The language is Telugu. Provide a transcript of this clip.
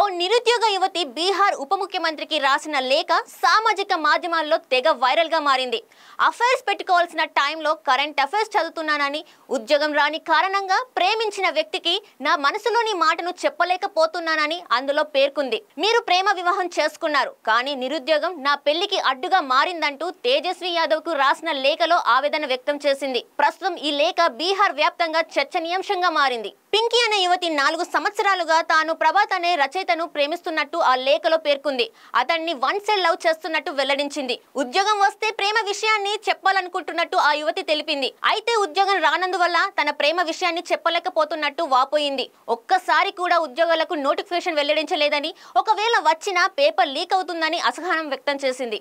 ఓ నిరుద్యోగ యువతి బీహార్ ఉప ముఖ్యమంత్రికి రాసిన లేఖ సామాజిక మాధ్యమాల్లో తెగ వైరల్గా మారింది అఫైర్స్ పెట్టుకోవాల్సిన టైంలో కరెంట్ అఫైర్స్ చదువుతున్నానని ఉద్యోగం రాని కారణంగా ప్రేమించిన వ్యక్తికి నా మనసులోని మాటను చెప్పలేకపోతున్నానని అందులో పేర్కొంది మీరు ప్రేమ వివాహం చేసుకున్నారు కానీ నిరుద్యోగం నా పెళ్లికి అడ్డుగా మారిందంటూ తేజస్వి యాదవ్కు రాసిన లేఖలో ఆవేదన వ్యక్తం చేసింది ప్రస్తుతం ఈ లేఖ బీహార్ వ్యాప్తంగా చర్చనీయాంశంగా మారింది పింకీ అనే యువతి నాలుగు సంవత్సరాలుగా తాను ప్రభాత్ అనే రచయితను ప్రేమిస్తున్నట్టు ఆ లేఖలో పేర్కొంది అతన్ని వన్ సైడ్ లవ్ చేస్తున్నట్టు వెల్లడించింది ఉద్యోగం వస్తే ప్రేమ విషయాన్ని చెప్పాలనుకుంటున్నట్టు ఆ యువతి తెలిపింది అయితే ఉద్యోగం రానందువల్ల తన ప్రేమ విషయాన్ని చెప్పలేకపోతున్నట్టు వాపోయింది ఒక్కసారి కూడా ఉద్యోగాలకు నోటిఫికేషన్ వెల్లడించలేదని ఒకవేళ వచ్చినా పేపర్ లీక్ అవుతుందని అసహనం వ్యక్తం చేసింది